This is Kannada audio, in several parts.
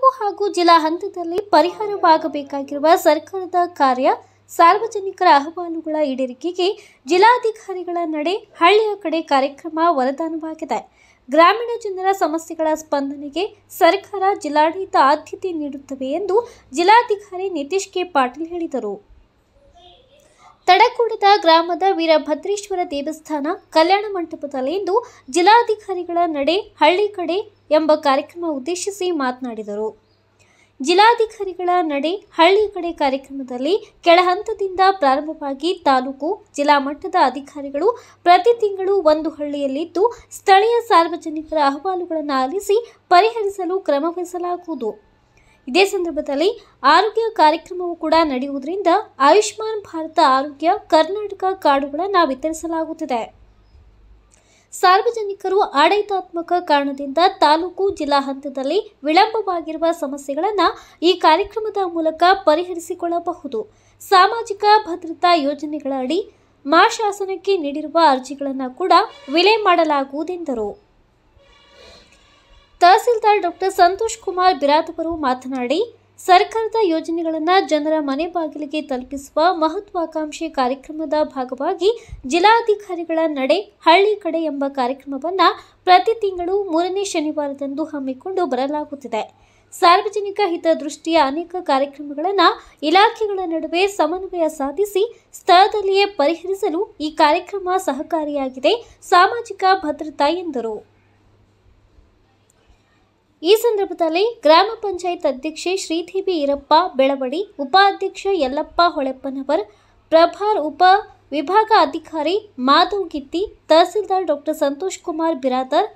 ತಾಲೂಕು ಹಾಗೂ ಜಿಲ್ಲಾ ಹಂತದಲ್ಲಿ ಪರಿಹಾರವಾಗಬೇಕಾಗಿರುವ ಸರ್ಕಾರದ ಕಾರ್ಯ ಸಾರ್ವಜನಿಕರ ಅಹವಾಲುಗಳ ಈಡೇರಿಕೆಗೆ ಜಿಲ್ಲಾಧಿಕಾರಿಗಳ ನಡೆ ಹಳ್ಳಿಯ ಕಡೆ ಕಾರ್ಯಕ್ರಮ ವರದಾನವಾಗಿದೆ ಗ್ರಾಮೀಣ ಜನರ ಸಮಸ್ಯೆಗಳ ಸ್ಪಂದನೆಗೆ ಸರ್ಕಾರ ಜಿಲ್ಲಾಡಳಿತ ಆದ್ಯತೆ ನೀಡುತ್ತವೆ ಎಂದು ಜಿಲ್ಲಾಧಿಕಾರಿ ನಿತೀಶ್ ಕೆ ಪಾಟೀಲ್ ಹೇಳಿದರು ಕಡಕೂಡದ ಗ್ರಾಮದ ವೀರಭದ್ರೇಶ್ವರ ದೇವಸ್ಥಾನ ಕಲ್ಯಾಣ ಮಂಟಪದಲ್ಲಿಂದು ಜಿಲ್ಲಾಧಿಕಾರಿಗಳ ನಡೆ ಹಳ್ಳಿ ಕಡೆ ಎಂಬ ಕಾರ್ಯಕ್ರಮ ಉದ್ದೇಶಿಸಿ ಮಾತನಾಡಿದರು ಜಿಲ್ಲಾಧಿಕಾರಿಗಳ ನಡೆ ಹಳ್ಳಿ ಕಡೆ ಕಾರ್ಯಕ್ರಮದಲ್ಲಿ ಕೆಳಹಂತದಿಂದ ಪ್ರಾರಂಭವಾಗಿ ತಾಲೂಕು ಜಿಲ್ಲಾ ಮಟ್ಟದ ಅಧಿಕಾರಿಗಳು ಪ್ರತಿ ತಿಂಗಳು ಒಂದು ಹಳ್ಳಿಯಲ್ಲಿದ್ದು ಸ್ಥಳೀಯ ಸಾರ್ವಜನಿಕರ ಅಹವಾಲುಗಳನ್ನು ಆಲಿಸಿ ಪರಿಹರಿಸಲು ಕ್ರಮವಹಿಸಲಾಗುವುದು ಇದೇ ಸಂದರ್ಭದಲ್ಲಿ ಆರೋಗ್ಯ ಕಾರ್ಯಕ್ರಮವೂ ಕೂಡ ನಡೆಯುವುದರಿಂದ ಆಯುಷ್ಮಾನ್ ಭಾರತ ಆರೋಗ್ಯ ಕರ್ನಾಟಕ ಕಾರ್ಡುಗಳನ್ನು ವಿತರಿಸಲಾಗುತ್ತಿದೆ ಸಾರ್ವಜನಿಕರು ಆಡಳಿತಾತ್ಮಕ ಕಾರಣದಿಂದ ತಾಲೂಕು ಜಿಲ್ಲಾ ಹಂತದಲ್ಲಿ ವಿಳಂಬವಾಗಿರುವ ಸಮಸ್ಯೆಗಳನ್ನು ಈ ಕಾರ್ಯಕ್ರಮದ ಮೂಲಕ ಪರಿಹರಿಸಿಕೊಳ್ಳಬಹುದು ಸಾಮಾಜಿಕ ಭದ್ರತಾ ಯೋಜನೆಗಳ ಅಡಿ ಮಾ ಶಾಸನಕ್ಕೆ ನೀಡಿರುವ ಅರ್ಜಿಗಳನ್ನು ಕೂಡ ವಿಲೆ ಮಾಡಲಾಗುವುದೆಂದರು ತಹಸೀಲ್ದಾರ್ ಡಾಕ್ಟರ್ ಸಂತೋಷ್ ಕುಮಾರ್ ಬಿರಾದವರು ಮಾತನಾಡಿ ಸರ್ಕಾರದ ಯೋಜನೆಗಳನ್ನು ಜನರ ಮನೆ ಬಾಗಿಲಿಗೆ ತಲುಪಿಸುವ ಮಹತ್ವಾಕಾಂಕ್ಷಿ ಕಾರ್ಯಕ್ರಮದ ಭಾಗವಾಗಿ ಜಿಲ್ಲಾಧಿಕಾರಿಗಳ ನಡೆ ಹಳ್ಳಿ ಕಡೆ ಎಂಬ ಕಾರ್ಯಕ್ರಮವನ್ನು ಪ್ರತಿ ತಿಂಗಳು ಮೂರನೇ ಶನಿವಾರದಂದು ಹಮ್ಮಿಕೊಂಡು ಬರಲಾಗುತ್ತಿದೆ ಸಾರ್ವಜನಿಕ ಹಿತದೃಷ್ಟಿಯ ಅನೇಕ ಕಾರ್ಯಕ್ರಮಗಳನ್ನು ಇಲಾಖೆಗಳ ನಡುವೆ ಸಮನ್ವಯ ಸಾಧಿಸಿ ಸ್ಥಳದಲ್ಲಿಯೇ ಪರಿಹರಿಸಲು ಈ ಕಾರ್ಯಕ್ರಮ ಸಹಕಾರಿಯಾಗಿದೆ ಸಾಮಾಜಿಕ ಭದ್ರತಾ ಎಂದರು ಈ ಸಂದರ್ಭದಲ್ಲಿ ಗ್ರಾಮ ಪಂಚಾಯತ್ ಅಧ್ಯಕ್ಷೆ ಶ್ರೀದೇವಿ ಈರಪ್ಪ ಬೆಳವಡಿ ಉಪಾಧ್ಯಕ್ಷ ಯಲ್ಲಪ್ಪ ಹೊಳೆಪ್ಪನವರ್ ಪ್ರಭಾರ್ ಉಪ ವಿಭಾಗ ಅಧಿಕಾರಿ ಮಾಧವ್ ಗಿತ್ತಿ ತಹಸೀಲ್ದಾರ್ ಡಾಕ್ಟರ್ ಸಂತೋಷ್ ಕುಮಾರ್ ಬಿರಾದರ್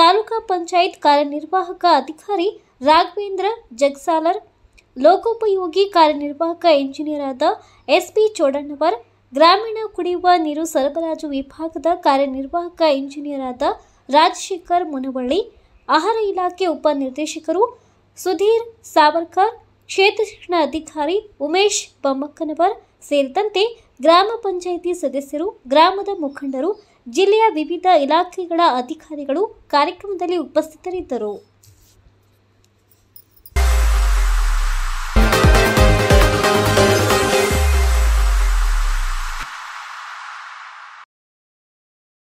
ತಾಲೂಕಾ ಪಂಚಾಯತ್ ಕಾರ್ಯನಿರ್ವಾಹಕ ಅಧಿಕಾರಿ ರಾಘವೇಂದ್ರ ಜಗ್ಸಾಲರ್ ಲೋಕೋಪಯೋಗಿ ಕಾರ್ಯನಿರ್ವಾಹಕ ಇಂಜಿನಿಯರ್ ಆದ ಎಸ್ಪಿ ಚೋಡಣ್ಣವರ್ ಗ್ರಾಮೀಣ ಕುಡಿಯುವ ನೀರು ಸರಬರಾಜು ವಿಭಾಗದ ಕಾರ್ಯನಿರ್ವಾಹಕ ಇಂಜಿನಿಯರ್ ಆದ ರಾಜಶೇಖರ್ ಮುನವಳ್ಳಿ ಆಹಾರ ಇಲಾಖೆ ಉಪ ನಿರ್ದೇಶಕರು ಸುಧೀರ್ ಸಾವರ್ಕರ್ ಕ್ಷೇತ್ರ ಅಧಿಕಾರಿ ಉಮೇಶ್ ಬೊಮ್ಮಕ್ಕನವರ್ ಸೇರಿದಂತೆ ಗ್ರಾಮ ಪಂಚಾಯಿತಿ ಸದಸ್ಯರು ಗ್ರಾಮದ ಮುಖಂಡರು ಜಿಲ್ಲೆಯ ವಿವಿಧ ಇಲಾಖೆಗಳ ಅಧಿಕಾರಿಗಳು ಕಾರ್ಯಕ್ರಮದಲ್ಲಿ ಉಪಸ್ಥಿತರಿದ್ದರು